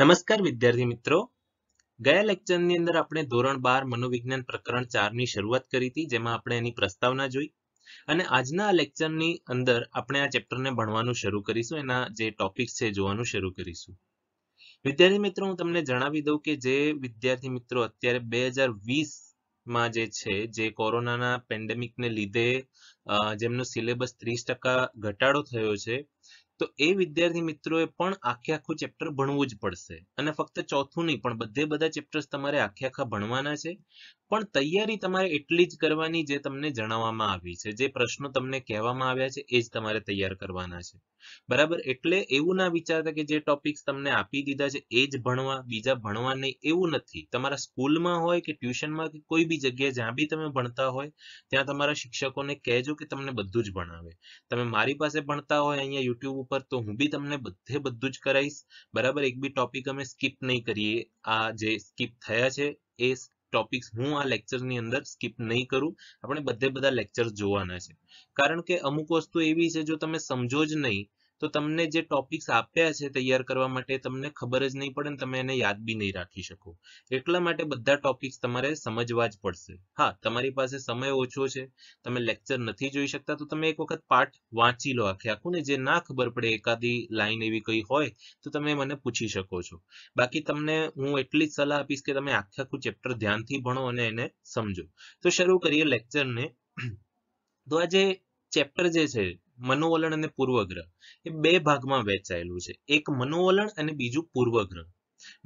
નમસ્કાર વિદ્યાર્થી મિત્રો ગયા લેક્ચરની અંદર આપણે ધોરણ બાર મનોવિજ્ઞાન પ્રકરણ ચારની શરૂઆત કરી હતી જેમાં આપણે એની પ્રસ્તાવના જોઈ અને આજના આ લેક્ચરની અંદર આપણે આ ચેપ્ટરને ભણવાનું શરૂ કરીશું એના જે ટોપિક્સ છે જોવાનું શરૂ કરીશું વિદ્યાર્થી મિત્રો હું તમને જણાવી દઉં કે જે વિદ્યાર્થી મિત્રો અત્યારે બે હજાર માં જે છે જે કોરોનાના પેન્ડેમિકને લીધે જેમનો સિલેબસ ત્રીસ ટકા ઘટાડો થયો છે તો એ વિદ્યાર્થી મિત્રોએ પણ આખે આખું ચેપ્ટર ભણવું જ પડશે અને ફક્ત ચોથું નહીં પણ બધે બધા ચેપ્ટર્સ તમારે આખે આખા ભણવાના છે પણ તૈયારી તમારે એટલી જ કરવાની જે તમને જણાવવામાં આવી છે જે પ્રશ્નો તમને કહેવામાં આવ્યા છે એ જ તમારે તૈયાર કરવાના છે બરાબર એટલે એવું ના વિચારતા કે જે ટોપિક્સ તમને આપી દીધા છે એ જ ભણવા બીજા ભણવા નહીં એવું નથી તમારા સ્કૂલમાં હોય કે ટ્યુશનમાં કે કોઈ બી જગ્યાએ જ્યાં બી તમે ભણતા હોય ત્યાં તમારા શિક્ષકોને કહેજો કે તમને બધું જ ભણાવે તમે મારી પાસે ભણતા હોય અહીંયા યુટ્યુબ ઉપર તો હું બી તમને બધે બધું જ કરાવીશ બરાબર એક બી ટોપિક અમે સ્કીપ નહીં કરીએ આ જે સ્કીપ થયા છે એ ટોપિક્સ હું આ લેક્ચરની અંદર સ્કીપ નહીં કરું આપણે બધે બધા લેક્ચર જોવાના છે કારણ કે અમુક વસ્તુ એવી છે જો તમે સમજો જ નહીં તો તમને જે ટોપિક્સ આપ્યા છે તૈયાર કરવા માટે તમને ખબર જ નહીં પડે ને તમે એને યાદ બી નહીં રાખી શકો એટલા માટે બધા ટોપિક્સ તમારે સમજવા જ પડશે હા તમારી પાસે સમય ઓછો છે તમે લેક્ચર નથી જોઈ શકતા તો તમે એક વખત પાઠ વાંચી લો આખે આખું ને જે ના ખબર પડે એકાદી લાઈન એવી કઈ હોય તો તમે મને પૂછી શકો છો બાકી તમને હું એટલી જ સલાહ આપીશ કે તમે આખે આખું ચેપ્ટર ધ્યાનથી ભણો અને એને સમજો તો શરૂ કરીએ લેક્ચરને તો આજે ચેપ્ટર જે છે મનોવલણ અને પૂર્વગ્રહ એ બે ભાગમાં વહેંચાયેલું છે એક મનોવલણ અને બીજું પૂર્વગ્રહ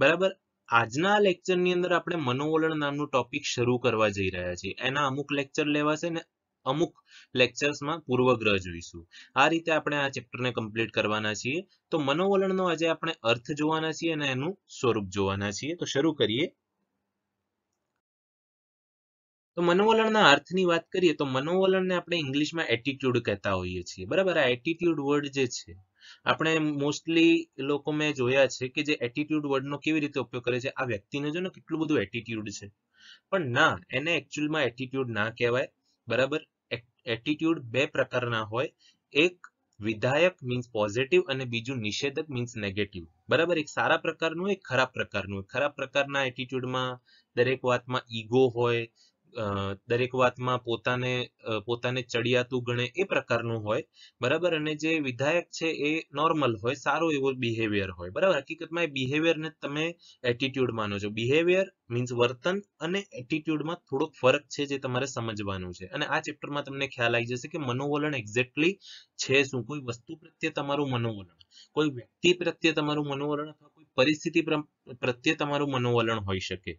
બરાબર આજના લેક્ચરની અંદર આપણે મનોવલણ નામનું ટોપિક શરૂ કરવા જઈ રહ્યા છીએ એના અમુક લેક્ચર લેવાશે ને અમુક લેક્ચર્સમાં પૂર્વગ્રહ જોઈશું આ રીતે આપણે આ ચેપ્ટરને કમ્પ્લીટ કરવાના છીએ તો મનોવલણનો આજે આપણે અર્થ જોવાના છીએ અને એનું સ્વરૂપ જોવાના છીએ તો શરૂ કરીએ તો મનોવલણના અર્થની વાત કરીએ તો મનોવલણને આપણે ઇંગ્લિશમાં એટીટ્યુડ કહેતા હોઈએ છીએ બરાબર આ એટીટ્યુડ વર્ડ જે છે આપણે મોસ્ટલી લોકો મેં જોયા છે કે જે એટીટ્યુડ વર્ડનો કેવી રીતે ઉપયોગ કરે છે આ વ્યક્તિને જો ને કેટલું બધું એટીટ્યુડ છે પણ ના એને એકચ્યુઅલમાં એટીટ્યુડ ના કહેવાય બરાબર એટીટ્યુડ બે પ્રકારના હોય એક વિધાયક મીન્સ પોઝિટિવ અને બીજું નિષેધક મીન્સ નેગેટિવ બરાબર એક સારા પ્રકારનું એક ખરાબ પ્રકારનું ખરાબ પ્રકારના એટીટ્યુડમાં દરેક વાતમાં ઈગો હોય દરેક વાતમાં પોતાને પોતાને ચડિયાતું ગણે એ પ્રકારનું હોય બરાબર અને જે વિધાયક છે એ નોર્મલ હોય સારો એવો બિહેવિયર હોય બરાબર હકીકતમાં એ બિહેવિયરને તમે એટીટ્યુડ માનો છો બિહેવિયર મીન્સ વર્તન અને એટીટ્યુડમાં થોડોક ફરક છે જે તમારે સમજવાનું છે અને આ ચેપ્ટરમાં તમને ખ્યાલ આવી જશે કે મનોવલણ એક્ઝેક્ટલી છે શું કોઈ વસ્તુ પ્રત્યે તમારું મનોવલણ કોઈ વ્યક્તિ પ્રત્યે તમારું મનોવલણ અથવા કોઈ પરિસ્થિતિ પ્રત્યે તમારું મનોવલણ હોઈ શકે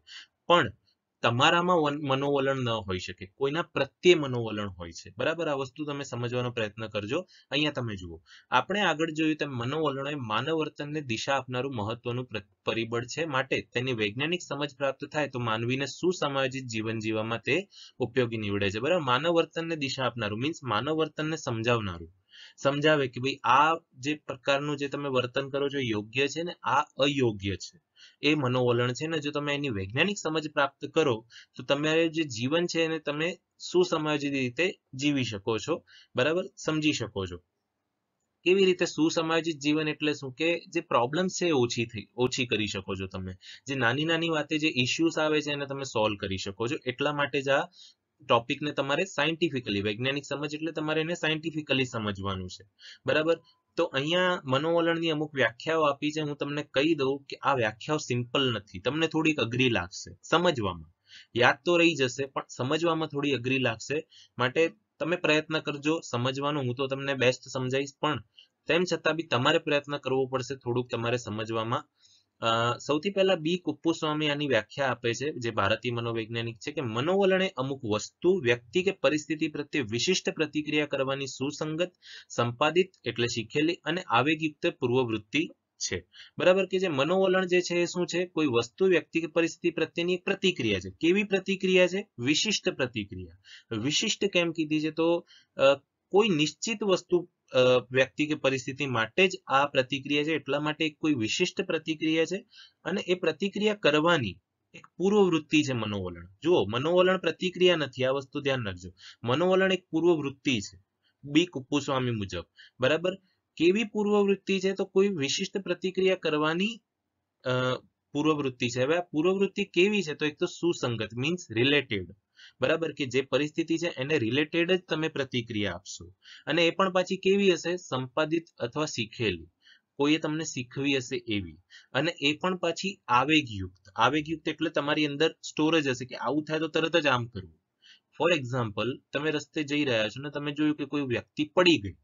પણ તમારામાં મનોવલણ ન હોઈ શકે કોઈના પ્રત્યે મનોવલણ હોય છે બરાબર આ વસ્તુ તમે સમજવાનો પ્રયત્ન કરજો અહીંયા તમે જુઓ આપણે આગળ જોયું તેમ મનોવલણ એ માનવ વર્તનને દિશા આપનારું મહત્વનું પરિબળ છે માટે તેની વૈજ્ઞાનિક સમજ પ્રાપ્ત થાય તો માનવીને સુસમાજિત જીવન જીવવામાં તે ઉપયોગી નીવડે છે બરાબર માનવ વર્તનને દિશા આપનારું મીન્સ માનવ વર્તનને સમજાવનારું સમજાવે કે ભાઈ આ જે પ્રકારનું જે તમે વર્તન કરો છો યોગ્ય છે ને આ અયોગ્ય છે એ મનોવલણ છે ને જો તમે એની વૈજ્ઞાનિક સમજ પ્રાપ્ત કરો તો તમારે જે જીવન છે એને તમે સુસમાજિત રીતે જીવી શકો છો બરાબર સમજી શકો છો કેવી રીતે સુસમાજિત જીવન એટલે શું કે જે પ્રોબ્લેમ છે ઓછી થઈ ઓછી કરી શકો છો તમે જે નાની નાની વાતે જે ઇશ્યુઝ આવે છે એને તમે સોલ્વ કરી શકો છો એટલા માટે જ આ ટોપિક ને તમારે સાયન્ટિફિકલી વૈજ્ઞાનિક સમજ એટલે તમારે એને સાયન્ટિફિકલી સમજવાનું છે બરાબર તો અહીંયા મનોવલણની અમુક વ્યાખ્યાઓ આપી છે હું તમને કહી દઉં કે આ વ્યાખ્યાઓ સિમ્પલ નથી તમને થોડીક અઘરી લાગશે સમજવામાં યાદ તો રહી જશે પણ સમજવામાં થોડી અઘરી લાગશે માટે તમે પ્રયત્ન કરજો સમજવાનો હું તો તમને બેસ્ટ સમજાવીશ પણ તેમ છતાં બી તમારે પ્રયત્ન કરવો પડશે થોડુંક તમારે સમજવામાં સૌથી પહેલા બી કુપ્પુસ્વામી આની વ્યાખ્યા આપે છે જે ભારતીય મનોવૈજ્ઞાનિક છે કે મનોવલણ એ અમુક વસ્તુ વ્યક્તિ કે પરિસ્થિતિ પ્રત્યે વિશિષ્ટ પ્રતિક્રિયા કરવાની સુસંગત સંપાદિત એટલે શીખેલી અને આવેગયુક્ત પૂર્વવૃત્તિ છે બરાબર કે જે મનોવલણ જે છે એ શું છે કોઈ વસ્તુ વ્યક્તિ કે પરિસ્થિતિ પ્રત્યેની પ્રતિક્રિયા છે કેવી પ્રતિક્રિયા છે વિશિષ્ટ પ્રતિક્રિયા વિશિષ્ટ કેમ કીધી છે તો કોઈ નિશ્ચિત વસ્તુ વ્યક્તિ કે પરિસ્થિતિ માટે જ આ પ્રતિક્રિયા છે એટલા માટે કોઈ વિશિષ્ટ પ્રતિક્રિયા છે અને એ પ્રતિક્રિયા કરવાની એક પૂર્વ છે મનોવલણ જુઓ મનોવલણ પ્રતિક્રિયા નથી આ વસ્તુ ધ્યાન રાખજો મનોવલણ એક પૂર્વ વૃત્તિ છે બી કુપ્પુસ્વામી મુજબ બરાબર કેવી પૂર્વવૃત્તિ છે તો કોઈ વિશિષ્ટ પ્રતિક્રિયા કરવાની પૂર્વવૃત્તિ છે હવે આ પૂર્વવૃત્તિ કેવી છે તો એક તો સુસંગત મીન્સ રિલેટેડ બરાબર કે જે પરિસ્થિતિ છે એને રિલેટેડ જ તમે પ્રતિક્રિયા આપશો અને એ પણ પાછી કેવી હશે સંપાદિત અથવા શીખેલી કોઈએ તમને શીખવી હશે એવી અને એ પણ પાછી આવેગયુક્ત આવેગયુક્ત એટલે તમારી અંદર સ્ટોર જ હશે કે આવું થાય તો તરત જ આમ કરવું ફોર એક્ઝામ્પલ તમે રસ્તે જઈ રહ્યા છો ને તમે જોયું કે કોઈ વ્યક્તિ પડી ગઈ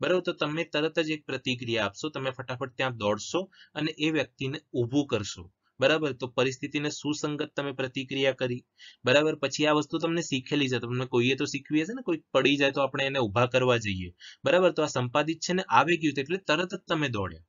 બરાબર તો તમે તરત જ એક પ્રતિક્રિયા આપશો તમે ફટાફટ ત્યાં દોડશો અને એ વ્યક્તિને ઊભું કરશો બરાબર તો પરિસ્થિતિને સુસંગત તમે પ્રતિક્રિયા કરી બરાબર પછી આ વસ્તુ તમને શીખેલી છે તમને કોઈએ તો શીખવી હશે ને કોઈ પડી જાય તો આપણે એને ઉભા કરવા જઈએ બરાબર તો આ સંપાદિત છે ને ગયું એટલે તરત જ તમે દોડ્યા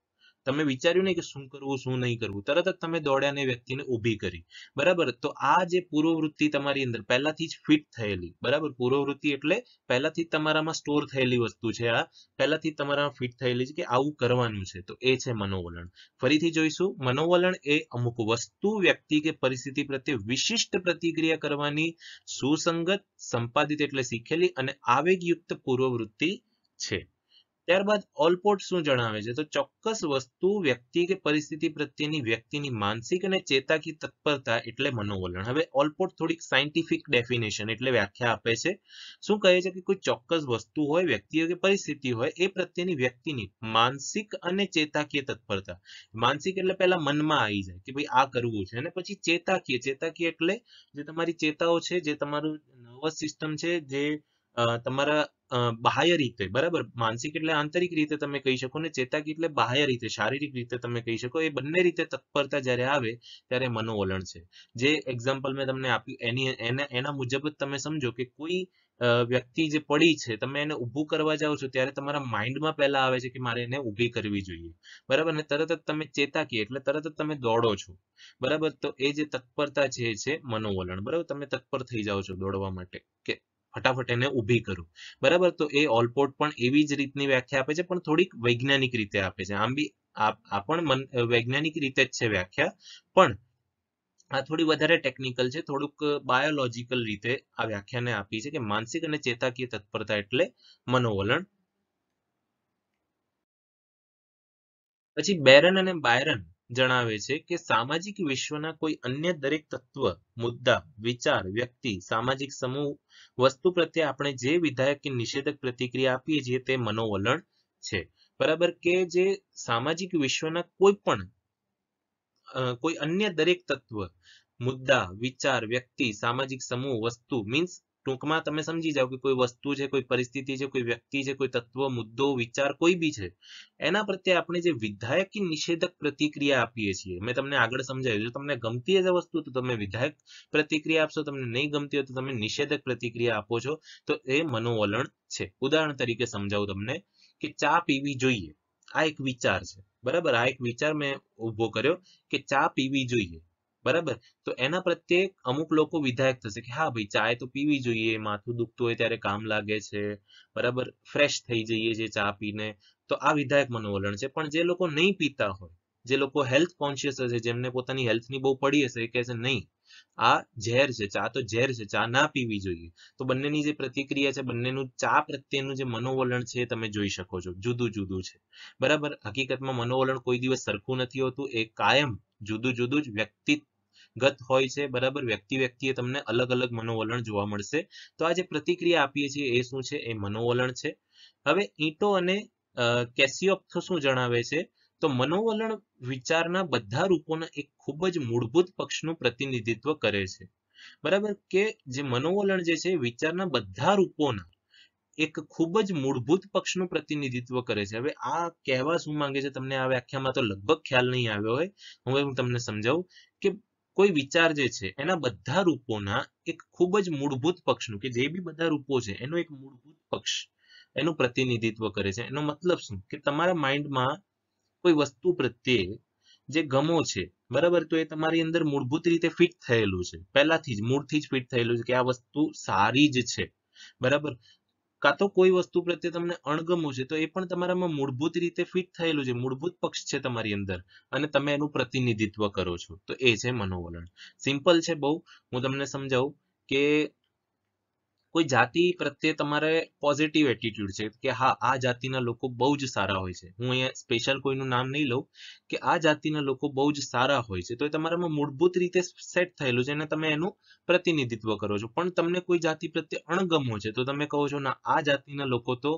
તમે વિચાર્યું નહીં કે શું કરવું શું નહીં કરવું તરત જ તમે દોડ્યા ને વ્યક્તિને ઊભી કરી બરાબર તો આ જે પૂર્વવૃત્તિ તમારી અંદર પહેલાથી જ ફિટ થયેલી બરાબર પૂર્વવૃત્તિ એટલે પહેલાથી તમારામાં સ્ટોર થયેલી વસ્તુ છે આ પહેલાથી તમારામાં ફિટ થયેલી છે કે આવું કરવાનું છે તો એ છે મનોવલણ ફરીથી જોઈશું મનોવલણ એ અમુક વસ્તુ વ્યક્તિ કે પરિસ્થિતિ પ્રત્યે વિશિષ્ટ પ્રતિક્રિયા કરવાની સુસંગત સંપાદિત એટલે શીખેલી અને આવેગયુક્ત પૂર્વવૃત્તિ છે ત્યારબાદ ઓલપોર્ટ શું જણાવે છે તો ચોક્કસ વસ્તુ વ્યક્તિ કે પરિસ્થિતિ પ્રત્યેની વ્યક્તિની માનસિક અને ચેતાકી તત્પરતા એટલે મનોવલણ હવે ઓલપોર્ટ થોડીક સાયન્ટિફિક ડેફિનેશન એટલે વ્યાખ્યા આપે છે શું કહે છે કે કોઈ ચોક્કસ વસ્તુ હોય વ્યક્તિ કે પરિસ્થિતિ હોય એ પ્રત્યેની વ્યક્તિની માનસિક અને ચેતાકીય તત્પરતા માનસિક એટલે પહેલા મનમાં આવી જાય કે ભાઈ આ કરવું છે અને પછી ચેતાકીય ચેતાકીય એટલે જે તમારી ચેતાઓ છે જે તમારું નર્વસ સિસ્ટમ છે જે તમારા બાહ્ય રીતે બરાબર માનસિક એટલે આંતરિક રીતે તમે કહી શકો ને ચેતાક એટલે બાહ્ય રીતે શારીરિક રીતે તમે કહી શકો એ બંને રીતે તત્પરતા જ્યારે આવે ત્યારે મનોવલણ છે જે એક્ઝામ્પલ મેં તમને આપ્યું એની એના મુજબ જ તમે સમજો કે કોઈ વ્યક્તિ જે પડી છે તમે એને ઊભું કરવા જાઓ છો ત્યારે તમારા માઇન્ડમાં પહેલા આવે છે કે મારે એને ઊભી કરવી જોઈએ બરાબર ને તરત જ તમે ચેતાકી એટલે તરત જ તમે દોડો છો બરાબર તો એ જે તત્પરતા છે એ છે મનોવલણ બરાબર તમે તત્પર થઈ જાઓ છો દોડવા માટે કે ફટાફટ એને ઊભી કરું બરાબર તો એ ઓલપોર્ટ પણ એવી જ રીતની વ્યાખ્યા આપે છે પણ થોડીક વૈજ્ઞાનિક રીતે આપે છે આમ બી આ પણ વૈજ્ઞાનિક રીતે જ છે વ્યાખ્યા પણ આ થોડી વધારે ટેકનિકલ છે થોડુંક બાયોલોજીકલ રીતે આ વ્યાખ્યાને આપી છે કે માનસિક અને ચેતાકીય તત્પરતા એટલે મનોવલણ પછી બેરન અને બાયરન જણાવે છે કે સામાજિક વિશ્વના કોઈ અન્ય દરેક તત્વ મુદ્દા વિચાર વ્યક્તિ સામાજિક સમૂહ વસ્તુ પ્રત્યે આપણે જે વિધાયક કે નિષેધક પ્રતિક્રિયા આપીએ છીએ તે મનોવલણ છે બરાબર કે જે સામાજિક વિશ્વના કોઈ પણ કોઈ અન્ય દરેક તત્વ મુદ્દા વિચાર વ્યક્તિ સામાજિક સમૂહ વસ્તુ મીન્સ ટૂંકમાં તમે સમજી જાઓ કે કોઈ વસ્તુ છે કોઈ પરિસ્થિતિ છે કોઈ વ્યક્તિ છે કોઈ તત્વ મુદ્દો વિચાર કોઈ બી છે એના પ્રત્યે આપણે જે વિધાયક કે નિષેધક પ્રતિક્રિયા આપીએ છીએ મેં તમને આગળ સમજાવ્યું જો તમને ગમતી હશે વસ્તુ તો તમે વિધાયક પ્રતિક્રિયા આપશો તમને નહીં ગમતી હોય તો તમે નિષેધક પ્રતિક્રિયા આપો છો તો એ મનોવલણ છે ઉદાહરણ તરીકે સમજાવું તમને કે ચા પીવી જોઈએ આ એક વિચાર છે બરાબર આ એક વિચાર મેં ઉભો કર્યો કે ચા પીવી જોઈએ બરાબર તો એના પ્રત્યે અમુક લોકો વિધાયક થશે કે હા ભાઈ ચાય તો પીવી જોઈએ માથું દુખતું હોય ત્યારે કામ લાગે છે બરાબર ફ્રેશ થઈ જઈએ છે ચા પીને તો આ વિધાયક મનોવલણ છે પણ જે લોકો નહીં પીતા હોય જે લોકો હેલ્થ કોન્શિયસ હશે જેમને પોતાની હેલ્થની બહુ પડી હશે એ કહેશે નહીં આ ઝેર છે ચા તો ઝેર છે ચા ના પીવી જોઈએ તો બંનેની જે પ્રતિક્રિયા છે બંનેનું ચા પ્રત્યેનું જે મનોવલણ છે તમે જોઈ શકો છો જુદું જુદું છે બરાબર હકીકતમાં મનોવલણ કોઈ દિવસ સરખું નથી હોતું એ કાયમ જુદું જુદું જ વ્યક્તિત્વ ગત હોય છે બરાબર વ્યક્તિ વ્યક્તિએ તમને અલગ અલગ મનોવલણ જોવા મળશે તો આ જે પ્રતિક્રિયા આપીએ છીએ એ શું છે એ મનોવલણ છે હવે ઈંટો અને કેસિયોપ્થ શું જણાવે છે તો મનોવલણ વિચારના બધા રૂપોના એક ખૂબ જ મૂળભૂત પક્ષનું પ્રતિનિધિત્વ કરે છે બરાબર કે જે મનોવલણ જે છે વિચારના બધા રૂપોના એક ખૂબ જ મૂળભૂત પક્ષનું પ્રતિનિધિત્વ કરે છે હવે આ કહેવા શું માંગે છે તમને આ વ્યાખ્યામાં તો લગભગ ખ્યાલ નહીં આવ્યો હોય હવે હું તમને સમજાવું કે કોઈ વિચાર જે છે એના બધા રૂપોના એક ખૂબ જ મૂળભૂત પક્ષનું કે જે બી બધા રૂપો છે એનો એક મૂળભૂત પક્ષ એનું પ્રતિનિધિત્વ કરે છે એનો મતલબ શું કે તમારા માઇન્ડમાં કોઈ વસ્તુ પ્રત્યે જે ગમો છે બરાબર તો એ તમારી અંદર મૂળભૂત રીતે ફિટ થયેલું છે પહેલાથી જ મૂળથી જ ફિટ થયેલું છે કે આ વસ્તુ સારી જ છે બરાબર કાં તો કોઈ વસ્તુ પ્રત્યે તમને અણગમો છે તો એ પણ તમારામાં મૂળભૂત રીતે ફિટ થયેલું છે મૂળભૂત પક્ષ છે તમારી અંદર અને તમે એનું પ્રતિનિધિત્વ કરો છો તો એ છે મનોવલણ સિમ્પલ છે બહુ હું તમને સમજાવું કે કોઈ જાતિ પ્રત્યે તમારે પોઝિટિવ એટીટ્યુડ છે કે હા આ જાતિના લોકો બહુ જ સારા હોય છે હું અહીંયા સ્પેશિયલ કોઈનું નામ નહીં લઉં કે આ જાતિના લોકો બહુ જ સારા હોય છે તો એ તમારામાં મૂળભૂત રીતે સેટ થયેલું છે અને તમે એનું પ્રતિનિધિત્વ કરો છો પણ તમને કોઈ જાતિ પ્રત્યે અણગમો છે તો તમે કહો છો ના આ જાતિના લોકો તો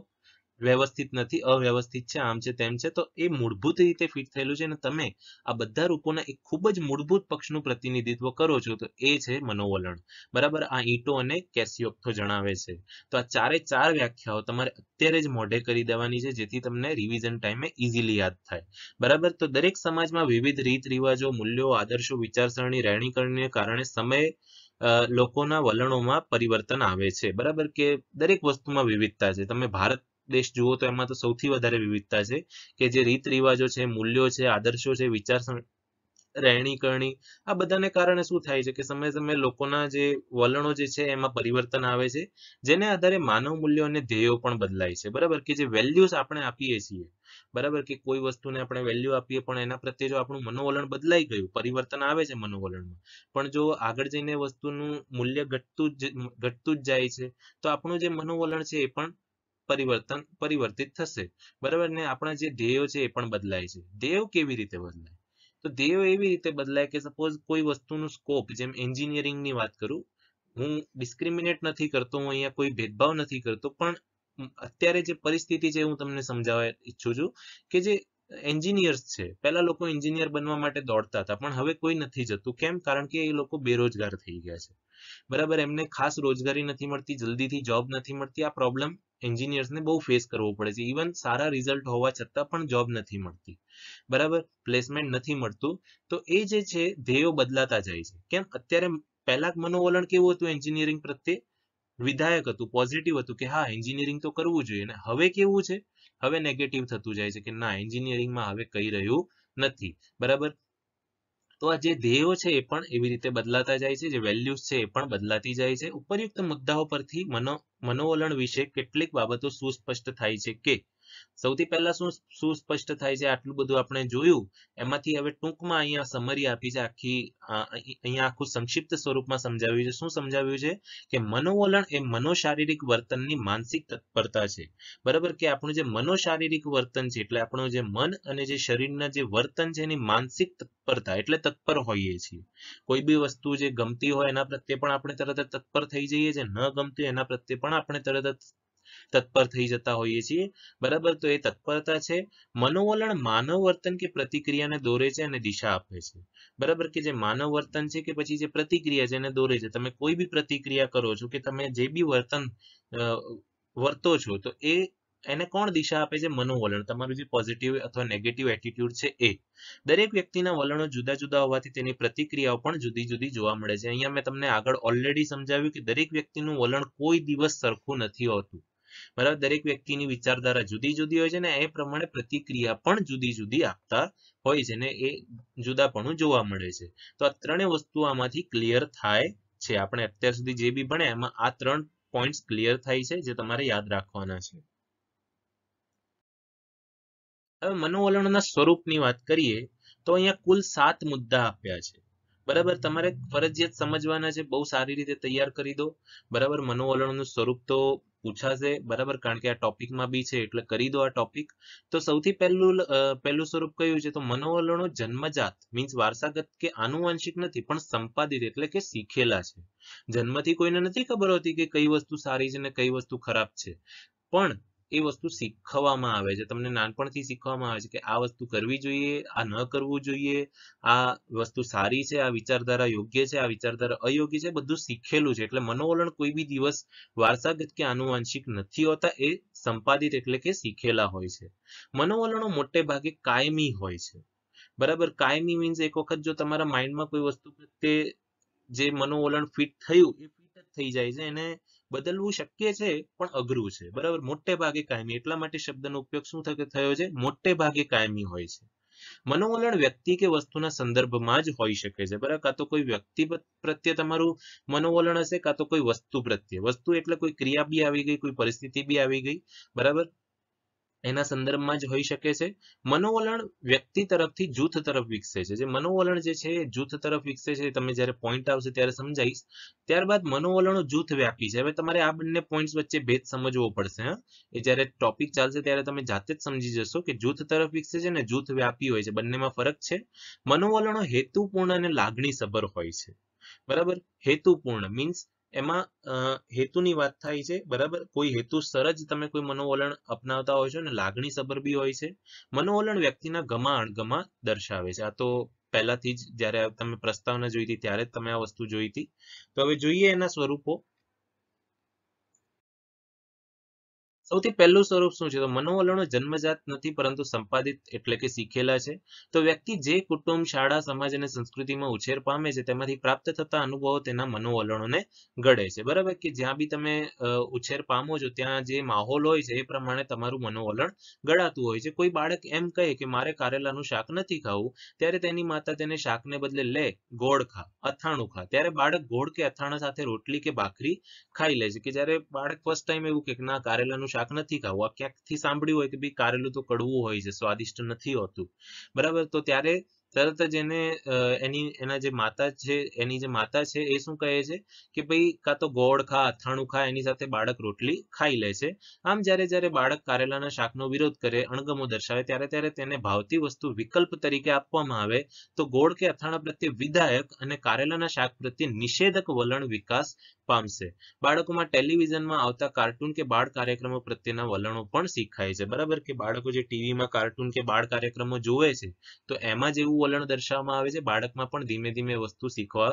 વ્યવસ્થિત નથી અવ્યવસ્થિત છે આમ છે તેમ છે તો એ મૂળભૂત રીતે ફિટ થયેલું છે અને તમે આ બધા રૂપોના એક ખૂબ જ મૂળભૂત પક્ષનું પ્રતિનિધિત્વ કરો છો તો એ છે મનોવલણ બરાબર આ ઈટો અને કેસિયોક્થો જણાવે છે તો આ ચારે ચાર વ્યાખ્યાઓ તમારે અત્યારે જ મોઢે કરી દેવાની છે જેથી તમને રિવિઝન ટાઈમે ઇઝીલી યાદ થાય બરાબર તો દરેક સમાજમાં વિવિધ રીત રિવાજો મૂલ્યો આદર્શો વિચારસરણી રહેણીકરણીને કારણે સમય લોકોના વલણોમાં પરિવર્તન આવે છે બરાબર કે દરેક વસ્તુમાં વિવિધતા છે તમે ભારત દેશ જુઓ તો એમાં તો સૌથી વધારે વિવિધતા છે કે જે રીત રિવાજો છે મૂલ્યો છે આદર્શો છે વિચારસરણી રહેણી કરણી આ બધાને કારણે શું થાય છે કે સમય સમયે લોકોના જે વલણો જે છે એમાં પરિવર્તન આવે છે જેને આધારે માનવ મૂલ્યો અને ધ્યેયો પણ બદલાય છે બરાબર કે જે વેલ્યુઝ આપણે આપીએ છીએ બરાબર કે કોઈ વસ્તુને આપણે વેલ્યુ આપીએ પણ એના પ્રત્યે જો આપણું મનોવલણ બદલાઈ ગયું પરિવર્તન આવે છે મનોવલણમાં પણ જો આગળ જઈને વસ્તુનું મૂલ્ય ઘટતું જ ઘટતું જ જાય છે તો આપણું જે મનોવલણ છે એ પણ પરિવર્તન પરિવર્તિત થશે બરાબર ને આપણા જે ધ્યેયો છે એ પણ બદલાય છે ધ્યેયો કેવી રીતે બદલાય તો ધ્યેયો એવી રીતે બદલાય કે સપોઝ કોઈ વસ્તુનું સ્કોપ જેમ એન્જિનિયરિંગની વાત કરું હું ડિસ્ક્રિમિનેટ નથી કરતો હું અહીંયા કોઈ ભેદભાવ નથી કરતો પણ અત્યારે જે પરિસ્થિતિ છે હું તમને સમજાવવા ઈચ્છું છું કે જે એન્જિનિયર્સ છે પહેલા લોકો એન્જિનિયર બનવા માટે દોડતા હતા પણ હવે કોઈ નથી જતું કેમ કારણ કે એ લોકો બેરોજગાર થઈ ગયા છે બરાબર એમને ખાસ રોજગારી નથી મળતી જલ્દીથી જોબ નથી મળતી આ પ્રોબ્લેમ એન્જિનિયર્સને બહુ ફેસ કરવો પડે છે ઇવન સારા રિઝલ્ટ હોવા છતાં પણ જોબ નથી મળતી બરાબર પ્લેસમેન્ટ નથી મળતું તો એ જે છે ધ્યેયો બદલાતા જાય છે કેમ અત્યારે પહેલા મનોવલણ કેવું હતું એન્જિનિયરિંગ પ્રત્યે વિધાયક હતું પોઝિટિવ હતું કે હા એન્જિનિયરિંગ તો કરવું જોઈએ અને હવે કેવું છે હવે નેગેટિવ થતું જાય છે કે ના એન્જિનિયરિંગમાં હવે કઈ રહ્યું નથી બરાબર તો આ જે ધ્યેયો છે એ પણ એવી રીતે બદલાતા જાય છે જે વેલ્યુઝ છે એ પણ બદલાતી જાય છે ઉપરયુક્ત મુદ્દાઓ પરથી મનો મનોવલણ વિશે કેટલીક બાબતો સુસ્પષ્ટ થાય છે કે સૌથી પહેલા શું સુસ્પષ્ટ થાય છે આટલું બધું આપણે જોયું એમાંથી હવે ટૂંકમાં અહીંયા સમરી આપી છે આખી અહીંયા આખું સંક્ષિપ્ત સ્વરૂપમાં સમજાવ્યું છે શું સમજાવ્યું છે કે મનોવલણ એ મનોશારીરિક વર્તનની માનસિક તત્પરતા છે બરાબર કે આપણું જે મનોશારીરિક વર્તન છે એટલે આપણું જે મન અને જે શરીરના જે વર્તન છે એની માનસિક તત્પરતા એટલે તત્પર હોઈએ છીએ કોઈ બી વસ્તુ જે ગમતી હોય એના પ્રત્યે પણ આપણે તરત જ તત્પર થઈ જઈએ છે ન ગમતી એના પ્રત્યે પણ આપણે તરત જ તત્પર થઈ જતા હોઈએ છીએ બરાબર તો એ તત્પરતા છે મનોવલણ માનવ વર્તન કે પ્રતિક્રિયાને દોરે છે અને દિશા આપે છે બરાબર કે જે માનવ વર્તન છે કે પછી જે પ્રતિક્રિયા છે એને દોરે છે તમે કોઈ બી પ્રતિક્રિયા કરો છો કે તમે જે બી વર્તન વર્તો છો તો એ એને કોણ દિશા આપે છે મનોવલણ તમારું જે પોઝિટિવ અથવા નેગેટિવ એટીટ્યુડ છે એ દરેક વ્યક્તિના વલણો જુદા જુદા હોવાથી તેની પ્રતિક્રિયાઓ પણ જુદી જુદી જોવા મળે છે અહીંયા મેં તમને આગળ ઓલરેડી સમજાવ્યું કે દરેક વ્યક્તિનું વલણ કોઈ દિવસ સરખું નથી હોતું બરાબર દરેક વ્યક્તિની વિચારધારા જુદી જુદી હોય છે ને એ પ્રમાણે પ્રતિક્રિયા પણ જુદી જુદી આપતા હોય છે ને એ જુદાપણું જોવા મળે છે તો આ ત્રણેય વસ્તુ આમાંથી ક્લિયર થાય છે આપણે અત્યાર સુધી જે બી ભણ્યા એમાં આ ત્રણ પોઈન્ટ્સ ક્લિયર થાય છે જે તમારે યાદ રાખવાના છે હવે મનોવલણના સ્વરૂપની વાત કરીએ તો અહીંયા કુલ સાત મુદ્દા આપ્યા છે બરાબર તમારે ફરજિયાત સમજવાના છે બહુ સારી રીતે તૈયાર કરી દો બરાબર મનોવલણનું સ્વરૂપ તો પૂછાશે બરાબર કારણ કે આ ટોપિકમાં બી છે એટલે કરી દો આ ટોપિક તો સૌથી પહેલું પહેલું સ્વરૂપ કયું છે તો મનોવલણો જન્મજાત મીન્સ વારસાગત કે આનુવંશિક નથી પણ સંપાદિત એટલે કે શીખેલા છે જન્મથી કોઈને નથી ખબર હોતી કે કઈ વસ્તુ સારી છે ને કઈ વસ્તુ ખરાબ છે પણ એ વસ્તુ શીખવવામાં આવે છે તમને નાનપણથી શીખવામાં આવે છે કે આ વસ્તુ કરવી જોઈએ આ ન કરવું જોઈએ આ વસ્તુ સારી છે આ વિચારધારા યોગ્ય છે આ વિચારધારા અયોગ્ય છે બધું શીખેલું છે એટલે મનોવલણ કોઈ બી દિવસ વારસાગત કે આનુવાંશિક નથી હોતા એ સંપાદિત એટલે કે શીખેલા હોય છે મનોવલણો મોટે ભાગે કાયમી હોય છે બરાબર કાયમી મીન્સ એક વખત જો તમારા માઇન્ડમાં કોઈ વસ્તુ પ્રત્યે જે મનોવલણ ફિટ થયું એ ફિટ જ થઈ જાય છે એને બદલવું શક્ય છે પણ અઘરું છે બરાબર મોટે ભાગે કાયમી એટલા માટે શબ્દનો ઉપયોગ શું થયો છે મોટે ભાગે કાયમી હોય છે મનોવલણ વ્યક્તિ કે વસ્તુના સંદર્ભમાં જ હોઈ શકે છે બરાબર કાં તો કોઈ વ્યક્તિ પ્રત્યે તમારું મનોવલણ હશે કાં તો કોઈ વસ્તુ પ્રત્યે વસ્તુ એટલે કોઈ ક્રિયા બી આવી ગઈ કોઈ પરિસ્થિતિ બી આવી ગઈ બરાબર એના સંદર્ભમાં જ હોઈ શકે છે મનોવલણ વ્યક્તિ તરફથી જૂથ તરફ વિકસે છે જે મનોવલણ જે છે જૂથ તરફ વિકસે છે તમે જ્યારે પોઈન્ટ આવશે ત્યારે સમજાવીશ ત્યારબાદ મનોવલણો જૂથ વ્યાપી છે હવે તમારે આ બંને પોઈન્ટ્સ વચ્ચે ભેદ સમજવો પડશે હા એ જ્યારે ટોપિક ચાલશે ત્યારે તમે જાતે જ સમજી જશો કે જૂથ તરફ વિકસે છે અને જૂથ વ્યાપી હોય છે બંનેમાં ફરક છે મનોવલણો હેતુપૂર્ણ અને લાગણીસભર હોય છે બરાબર હેતુપૂર્ણ મીન્સ એમાં હેતુની વાત થાય છે બરાબર કોઈ હેતુસર જ તમે કોઈ મનોવલણ અપનાવતા હોય છો અને લાગણીસભર બી હોય છે મનોવલણ વ્યક્તિના ગમા અણગમા દર્શાવે છે આ તો પહેલાથી જ જ્યારે તમે પ્રસ્તાવના જોઈ હતી ત્યારે જ તમે આ વસ્તુ જોઈ હતી તો હવે જોઈએ એના સ્વરૂપો સૌથી પહેલું સ્વરૂપ શું છે તો મનોવલણો જન્મજાત નથી પરંતુ સંપાદિત એટલે કે શીખેલા છે તો વ્યક્તિ જે કુટુંબ શાળા સમાજ અને સંસ્કૃતિમાં ઉછેર પામે છે તેમાંથી પ્રાપ્ત થતા અનુભવો તેના મનોવલણોને ઘડે છે બરાબર કે જ્યાં બી તમે ઉછેર પામો છો ત્યાં જે માહોલ હોય છે એ પ્રમાણે તમારું મનોવલણ ઘડાતું હોય છે કોઈ બાળક એમ કહે કે મારે કારેલાનું શાક નથી ખાવું ત્યારે તેની માતા તેને શાકને બદલે લે ગોળ ખા અથાણું ખા ત્યારે બાળક ગોળ કે અથાણા સાથે રોટલી કે ભાખરી ખાઈ લે છે કે જ્યારે બાળક ફર્સ્ટ ટાઈમ એવું કે ના કારેલાનું શાક નથી ખાવું આ ક્યાંકથી સાંભળ્યું હોય કે ભાઈ કારેલું તો કડવું હોય છે સ્વાદિષ્ટ નથી હોતું બરાબર તો ત્યારે તરત જ એને એની એના જે માતા છે એની જે માતા છે એ શું કહે છે કે ભાઈ કાં તો ગોળ ખા અથાણું ખા એની સાથે બાળક રોટલી ખાઈ લે છે આમ જ્યારે જ્યારે બાળક કારેલાના શાકનો વિરોધ કરે અણગમો દર્શાવે ત્યારે ત્યારે તેને ભાવતી વસ્તુ વિકલ્પ તરીકે આપવામાં આવે તો ગોળ કે અથાણા પ્રત્યે વિધાયક અને કારેલાના શાક પ્રત્યે નિષેધક વલણ વિકાસ પામશે બાળકોમાં ટેલિવિઝનમાં આવતા કાર્ટૂન કે બાળ કાર્યક્રમો પ્રત્યેના વલણો પણ શીખાય છે બરાબર કે બાળકો જે ટીવીમાં કાર્ટૂન કે બાળ કાર્યક્રમો જોવે છે તો એમાં જેવું વલણ દર્શાવવામાં આવે છે બાળકમાં પણ ધીમે ધીમે વસ્તુ શીખવા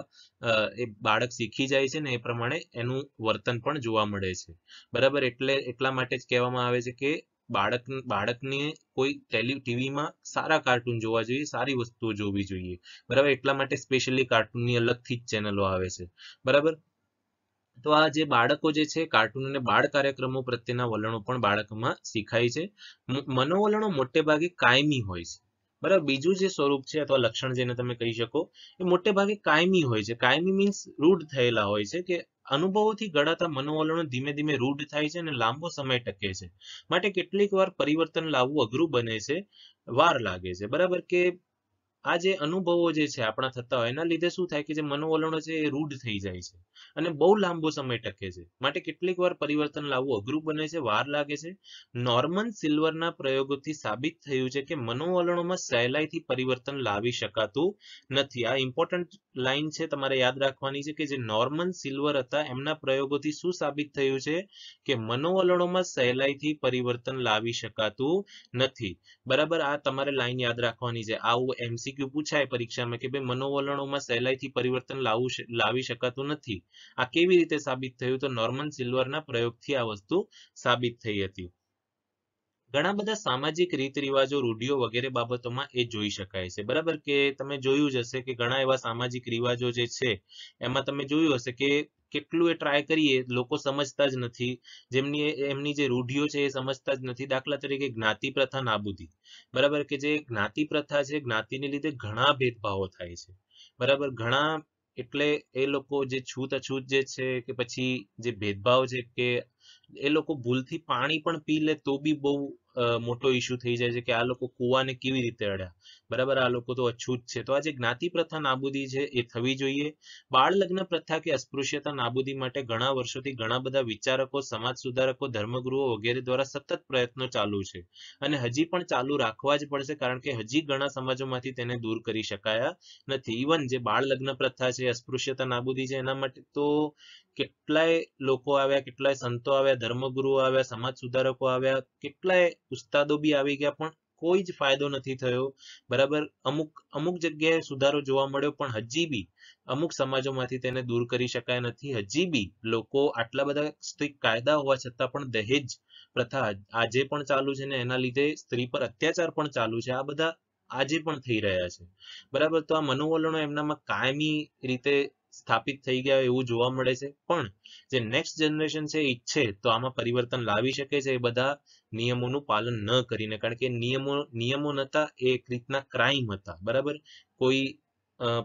એ બાળક શીખી જાય છે ને એ પ્રમાણે એનું વર્તન પણ જોવા મળે છે બરાબર એટલે એટલા માટે જ કહેવામાં આવે છે કે બાળક બાળકને કોઈ ટેલી ટીવીમાં સારા કાર્ટૂન જોવા જોઈએ સારી વસ્તુઓ જોવી જોઈએ બરાબર એટલા માટે સ્પેશિયલી કાર્ટૂનની અલગથી જ ચેનલો આવે છે બરાબર તો આ જે બાળકો જે છે કાર્ટૂન અને બાળ કાર્યક્રમો પ્રત્યેના વલણો પણ બાળકમાં શીખાય છે મનોવલણો મોટે ભાગે કાયમી હોય છે બરાબર બીજું જે સ્વરૂપ છે અથવા લક્ષણ જેને તમે કહી શકો એ મોટે ભાગે કાયમી હોય છે કાયમી મીન્સ રૂઢ થયેલા હોય છે કે અનુભવોથી ઘડાતા મનોવલણો ધીમે ધીમે રૂઢ થાય છે અને લાંબો સમય ટકે છે માટે કેટલીક વાર પરિવર્તન લાવવું અઘરું બને છે વાર લાગે છે બરાબર કે આ જે અનુભવો જે છે આપણા થતા હોય એના લીધે શું થાય કે જે મનોવલણો છે એ રૂઢ થઈ જાય છે અને બહુ લાંબો સમય ટકે છે માટે કેટલીક વાર પરિવર્તન લાવવું અઘરું બને છે વાર લાગે છે નોર્મન સિલ્વરના પ્રયોગોથી સાબિત થયું છે કે મનોવલણોમાં સહેલાઈથી પરિવર્તન લાવી શકાતું નથી આ ઇમ્પોર્ટન્ટ લાઇન છે તમારે યાદ રાખવાની છે કે જે નોર્મન સિલ્વર હતા એમના પ્રયોગોથી શું સાબિત થયું છે કે મનોવલણોમાં સહેલાઈથી પરિવર્તન લાવી શકાતું નથી બરાબર આ તમારે લાઈન યાદ રાખવાની છે આવું એમસી એમસીક્યુ પૂછાય પરીક્ષામાં કે ભાઈ મનોવલણોમાં સહેલાઈથી પરિવર્તન લાવવું લાવી શકાતું નથી આ કેવી રીતે સાબિત થયું તો નોર્મન સિલ્વરના પ્રયોગથી આ વસ્તુ સાબિત થઈ હતી ઘણા બધા સામાજિક રીત રિવાજો રૂઢિઓ વગેરે બાબતોમાં એ જોઈ શકાય છે બરાબર કે તમે જોયું જ હશે કે ઘણા એવા સામાજિક રિવાજો જે છે એમાં તમે જોયું હશે કે કેટલું એ ટ્રાય કરીએ લોકો સમજતા જ નથી જેમની એમની જે રૂઢિઓ છે એ સમજતા જ નથી દાખલા તરીકે જ્ઞાતિ પ્રથા નાબૂદી બરાબર કે જે જ્ઞાતિ પ્રથા છે જ્ઞાતિને લીધે ઘણા ભેદભાવો થાય છે બરાબર ઘણા એટલે એ લોકો જે છૂત અછૂત જે છે કે પછી જે ભેદભાવ છે કે એ લોકો ભૂલથી પાણી પણ પી લે તો બી બહુ મોટો ઇશ્યુ થઈ જાય છે કે આ લોકો કુવાને કેવી રીતે અડ્યા બરાબર આ લોકો તો અછૂત છે તો આ જે જ્ઞાતિ પ્રથા નાબૂદી છે એ થવી જોઈએ બાળ લગ્ન પ્રથા કે અસ્પૃશ્યતા નાબૂદી માટે ઘણા વર્ષોથી ઘણા બધા વિચારકો સમાજ સુધારકો ધર્મગુરુઓ વગેરે દ્વારા સતત પ્રયત્નો ચાલુ છે અને હજી પણ ચાલુ રાખવા જ પડશે કારણ કે હજી ઘણા સમાજોમાંથી તેને દૂર કરી શકાયા નથી ઇવન જે બાળ લગ્ન પ્રથા છે અસ્પૃશ્યતા નાબૂદી છે એના માટે તો કેટલાય લોકો આવ્યા કેટલાય સંતો આવ્યા ધર્મગુરુઓ આવ્યા સમાજ સુધારકો આવ્યા કેટલાય ઉસ્તાદો બી આવી ગયા પણ કોઈ જ ફાયદો નથી થયો બરાબર અમુક અમુક જગ્યાએ સુધારો જોવા મળ્યો પણ હજી બી અમુક સમાજોમાંથી તેને દૂર કરી શકાય નથી હજી બી લોકો આટલા બધા સ્ટ્રિક્ટ કાયદા હોવા છતાં પણ દહેજ પ્રથા આજે પણ ચાલુ છે ને એના લીધે સ્ત્રી પર અત્યાચાર પણ ચાલુ છે આ બધા આજે પણ થઈ રહ્યા છે બરાબર તો આ મનોવલણો એમનામાં કાયમી રીતે સ્થાપિત થઈ ગયા એવું જોવા મળે છે પણ જે નેક્સ્ટ જનરેશન છે ઈચ્છે તો આમાં પરિવર્તન લાવી શકે છે એ બધા નિયમોનું પાલન ન કરીને કારણ કે નિયમો નિયમો નતા એ એક રીતના ક્રાઇમ હતા બરાબર કોઈ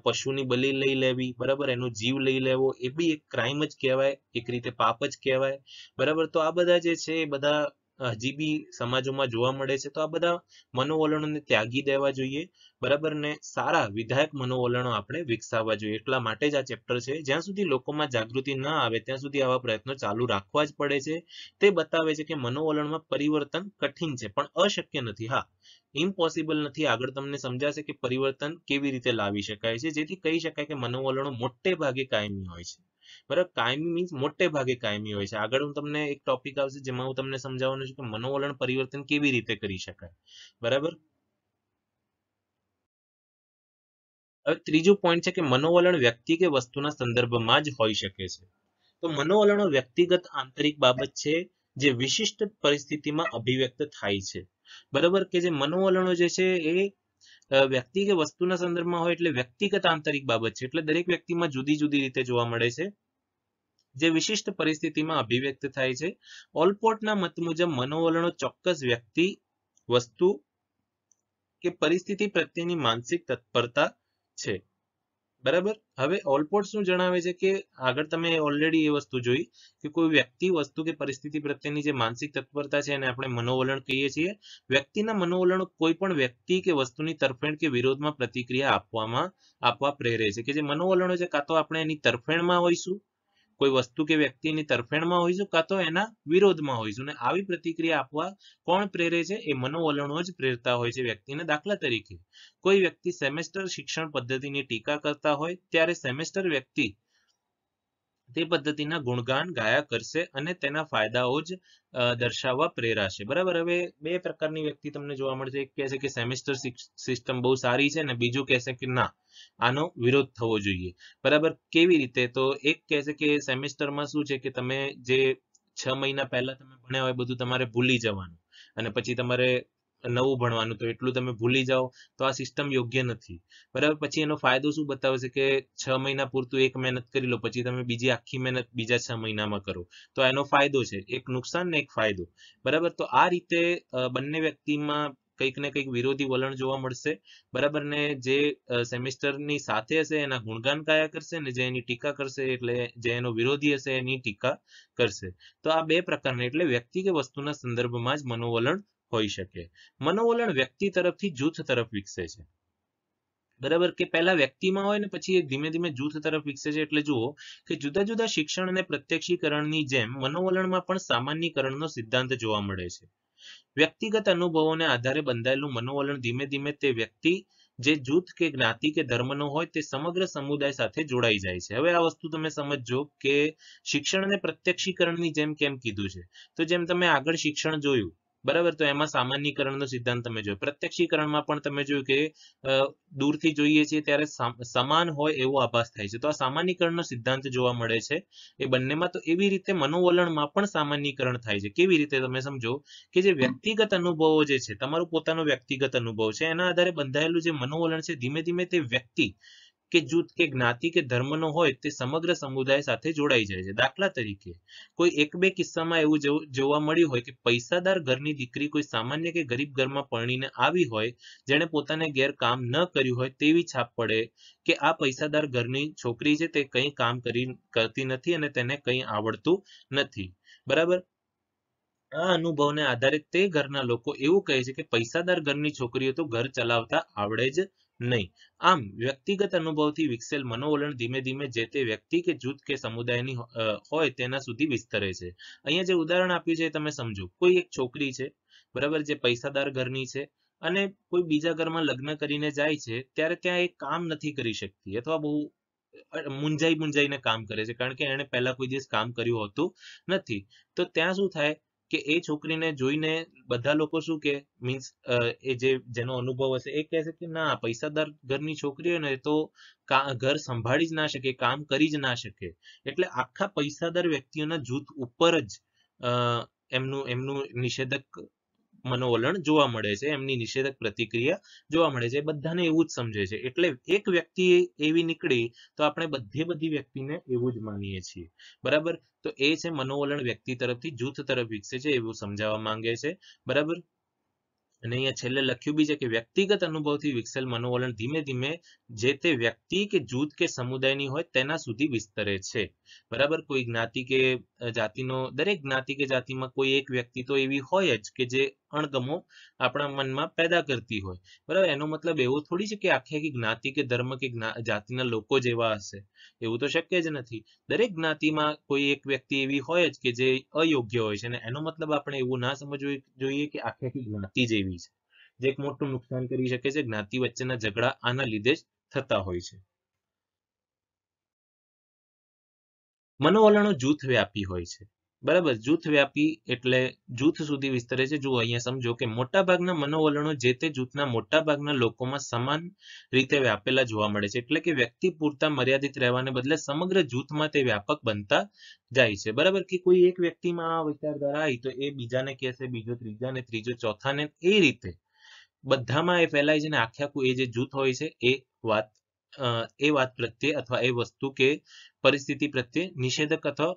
પશુની બલી લઈ લેવી બરાબર એનો જીવ લઈ લેવો એ બી એક ક્રાઇમ જ કહેવાય એક રીતે પાપ જ કહેવાય બરાબર તો આ બધા જે છે એ બધા હજી બી સમાજોમાં જોવા મળે છે તો આ બધા મનોવલણોને ત્યાગી દેવા જોઈએ બરાબર ને સારા વિધાયક મનોવલણો આપણે વિકસાવવા જોઈએ એટલા માટે જ આ ચેપ્ટર છે જ્યાં સુધી લોકોમાં જાગૃતિ ના આવે ત્યાં સુધી આવા પ્રયત્નો ચાલુ રાખવા જ પડે છે તે બતાવે છે કે મનોવલણમાં પરિવર્તન કઠિન છે પણ અશક્ય નથી હા ઇમ્પોસિબલ નથી આગળ તમને સમજાશે કે પરિવર્તન કેવી રીતે લાવી શકાય છે જેથી કહી શકાય કે મનોવલણો મોટે ભાગે કાયમી હોય છે બરાબર કાયમી મીન્સ મોટે ભાગે કાયમી હોય છે આગળ હું તમને એક ટોપિક આવશે જેમાં હું તમને સમજાવવાનો છું કે મનોવલણ પરિવર્તન કેવી રીતે કરી શકાય બરાબર હવે ત્રીજો પોઈન્ટ છે કે મનોવલણ વ્યક્તિ કે વસ્તુના સંદર્ભમાં જ હોઈ શકે છે તો મનોવલણો વ્યક્તિગત આંતરિક બાબત છે જે વિશિષ્ટ પરિસ્થિતિમાં અભિવ્યક્ત થાય છે બરાબર કે જે મનોવલણો જે છે એ વ્યક્તિ કે વસ્તુના સંદર્ભમાં હોય એટલે વ્યક્તિગત આંતરિક બાબત છે એટલે દરેક વ્યક્તિમાં જુદી જુદી રીતે જોવા મળે છે જે વિશિષ્ટ પરિસ્થિતિમાં અભિવ્યક્ત થાય છે ઓલપોર્ટના મત મુજબ મનોવલણો ચોક્કસ વ્યક્તિ વસ્તુ કે પરિસ્થિતિ પ્રત્યેની માનસિક તત્પરતા છે બરાબર હવે ઓલપોર્ટ શું જણાવે છે કે આગળ તમે ઓલરેડી એ વસ્તુ જોઈ કે કોઈ વ્યક્તિ વસ્તુ કે પરિસ્થિતિ પ્રત્યેની જે માનસિક તત્પરતા છે એને આપણે મનોવલણ કહીએ છીએ વ્યક્તિના મનોવલણ કોઈ પણ વ્યક્તિ કે વસ્તુની તરફેણ કે વિરોધમાં પ્રતિક્રિયા આપવામાં આપવા પ્રેરે છે કે જે મનોવલણો છે કાં તો આપણે એની તરફેણમાં હોઈશું કોઈ વસ્તુ કે વ્યક્તિની તરફેણમાં હોઈશું કાં તો એના વિરોધમાં હોઈશું અને આવી પ્રતિક્રિયા આપવા કોણ પ્રેરે છે એ મનોવલણો જ પ્રેરતા હોય છે વ્યક્તિને દાખલા તરીકે કોઈ વ્યક્તિ સેમેસ્ટર શિક્ષણ પદ્ધતિની ટીકા કરતા હોય ત્યારે સેમેસ્ટર વ્યક્તિ તે પદ્ધતિના ગુણગાન ગાયા કરશે અને તેના ફાયદાઓ જ દર્શાવવા પ્રેરાશે બરાબર હવે બે પ્રકારની વ્યક્તિ તમને જોવા મળશે એક કહેશે કે સેમેસ્ટર સિસ્ટમ બહુ સારી છે અને બીજું કહેશે કે ના આનો વિરોધ થવો જોઈએ બરાબર કેવી રીતે તો એક કહેશે કે સેમેસ્ટરમાં શું છે કે તમે જે છ મહિના પહેલા તમે ભણ્યા હોય બધું તમારે ભૂલી જવાનું અને પછી તમારે નવું ભણવાનું તો એટલું તમે ભૂલી જાઓ તો આ સિસ્ટમ યોગ્ય નથી બરાબર પછી એનો ફાયદો શું બતાવે છે કે છ મહિના પૂરતું એક મહેનત કરી લો પછી તમે બીજી આખી મહેનત બીજા છ મહિનામાં કરો તો એનો ફાયદો છે એક નુકસાન ને એક ફાયદો બરાબર તો આ રીતે બંને વ્યક્તિમાં કંઈક ને કંઈક વિરોધી વલણ જોવા મળશે બરાબર ને જે સેમિસ્ટરની સાથે હશે એના ગુણગાન કાયા કરશે ને જે એની ટીકા કરશે એટલે જે એનો વિરોધી હશે એની ટીકા કરશે તો આ બે પ્રકારના એટલે વ્યક્તિ કે વસ્તુના સંદર્ભમાં જ મનોવલણ હોઈ શકે મનોવલણ વ્યક્તિ તરફથી જૂથ તરફ વિકસે છે બરાબર કે પહેલા વ્યક્તિમાં હોય ને પછી એ ધીમે ધીમે જૂથ તરફ વિકસે છે એટલે જુઓ કે જુદા જુદા શિક્ષણ અને પ્રત્યક્ષીકરણની જેમ મનોવલણમાં પણ સામાન્યકરણનો સિદ્ધાંત જોવા મળે છે વ્યક્તિગત અનુભવોને આધારે બંધાયેલું મનોવલણ ધીમે ધીમે તે વ્યક્તિ જે જૂથ કે જ્ઞાતિ કે ધર્મનો હોય તે સમગ્ર સમુદાય સાથે જોડાઈ જાય છે હવે આ વસ્તુ તમે સમજો કે શિક્ષણ અને પ્રત્યક્ષીકરણની જેમ કેમ કીધું છે તો જેમ તમે આગળ શિક્ષણ જોયું બરાબર તો એમાં સામાન્યકરણનો સિદ્ધાંત તમે જોયો પ્રત્યક્ષીકરણમાં પણ તમે જોયું કે દૂરથી જોઈએ છીએ ત્યારે સમાન હોય એવો આભાસ થાય છે તો આ સામાન્યકરણનો સિદ્ધાંત જોવા મળે છે એ બંનેમાં તો એવી રીતે મનોવલણમાં પણ સામાન્યકરણ થાય છે કેવી રીતે તમે સમજો કે જે વ્યક્તિગત અનુભવો જે છે તમારું પોતાનો વ્યક્તિગત અનુભવ છે એના આધારે બંધાયેલું જે મનોવલણ છે ધીમે ધીમે તે વ્યક્તિ કે જૂથ કે જ્ઞાતિ કે ધર્મનો હોય તે સમગ્ર સમુદાય સાથે જોડાઈ જાય છે દાખલા તરીકે કોઈ એક બે કિસ્સામાં એવું જોવા મળ્યું હોય કે પૈસાદાર ઘરની દીકરી કોઈ સામાન્ય કે ગરીબ ઘરમાં પરણીને આવી હોય જેણે પોતાને ઘેર કામ ન કર્યું હોય તેવી છાપ પડે કે આ પૈસાદાર ઘરની છોકરી છે તે કંઈ કામ કરી કરતી નથી અને તેને કંઈ આવડતું નથી બરાબર આ અનુભવને આધારે તે ઘરના લોકો એવું કહે છે કે પૈસાદાર ઘરની છોકરીઓ તો ઘર ચલાવતા આવડે જ નહીં આમ વ્યક્તિગત અનુભવથી વિકસેલ મનોવલણ ધીમે ધીમે જે તે વ્યક્તિ કે જૂથ કે સમુદાયની હોય તેના સુધી વિસ્તરે છે અહીંયા જે ઉદાહરણ આપ્યું છે તમે સમજો કોઈ એક છોકરી છે બરાબર જે પૈસાદાર ઘરની છે અને કોઈ બીજા ઘરમાં લગ્ન કરીને જાય છે ત્યારે ત્યાં એ કામ નથી કરી શકતી અથવા બહુ મુંજાઈ મુંજાઈને કામ કરે છે કારણ કે એણે પહેલા કોઈ દિવસ કામ કર્યું હોતું નથી તો ત્યાં શું થાય કે એ છોકરીને જોઈને બધા લોકો શું કે મીન્સ એ જે જેનો અનુભવ હશે એ કહેશે કે ના પૈસાદાર ઘરની છોકરી હોય ને તો ઘર સંભાળી જ ના શકે કામ કરી જ ના શકે એટલે આખા પૈસાદાર વ્યક્તિઓના જૂથ ઉપર જ એમનું એમનું નિષેધક મનોવલણ જોવા મળે છે એમની નિષેધક પ્રતિક્રિયા જોવા મળે છે બધાને એવું જ સમજે છે એટલે એક વ્યક્તિ એવી નીકળી તો આપણે બધે બધી વ્યક્તિને એવું જ માનીએ છીએ બરાબર તો એ છે મનોવલણ વ્યક્તિ તરફથી જૂથ તરફ વિકસે છે એવું સમજાવવા માંગે છે બરાબર અને અહીંયા છેલ્લે લખ્યું બી છે કે વ્યક્તિગત અનુભવથી વિકસેલ મનોવલણ ધીમે ધીમે જે તે વ્યક્તિ કે જૂથ કે સમુદાયની હોય તેના સુધી વિસ્તરે છે બરાબર કોઈ જ્ઞાતિ કે જાતિનો દરેક જ્ઞાતિ કે જાતિમાં કોઈ એક વ્યક્તિ તો એવી હોય જ કે જે અણગમો આપણા મનમાં પેદા કરતી હોય બરાબર એનો મતલબ એવો થોડી છે કે આખી જ્ઞાતિ કે ધર્મ કે જાતિના લોકો જ એવા હશે એવું તો શક્ય જ નથી દરેક જ્ઞાતિમાં કોઈ એક વ્યક્તિ એવી હોય જ કે જે અયોગ્ય હોય છે અને એનો મતલબ આપણે એવું ના સમજવું જોઈએ કે આખી આખી જ્ઞાતિ જ એવી છે જે એક મોટું નુકસાન કરી શકે છે જ્ઞાતિ વચ્ચેના ઝઘડા આના લીધે જ થતા હોય છે મનોવલણો જૂથ વ્યાપી હોય છે બરાબર જૂથ વ્યાપી એટલે જૂથ સુધી વિસ્તરે છે જુઓ અહીંયા સમજો કે મોટા ભાગના મનોવલણો જે તે જૂથના મોટા ભાગના લોકોમાં સમાન રીતે વ્યાપેલા જોવા મળે છે એટલે કે વ્યક્તિ પૂરતા મર્યાદિત રહેવાને બદલે સમગ્ર જૂથમાં તે વ્યાપક બનતા જાય છે બરાબર કે કોઈ એક વ્યક્તિમાં આ વિચારધારા આવી તો એ બીજાને કહેશે બીજો ત્રીજાને ત્રીજો ચોથાને એ રીતે બધામાં એ ફેલાય છે ને આખે આખું એ જે જૂથ હોય છે એ વાત એ વાત પ્રત્યે અથવા એ વસ્તુ કે પરિસ્થિતિ પ્રત્યે નિષેધક અથવા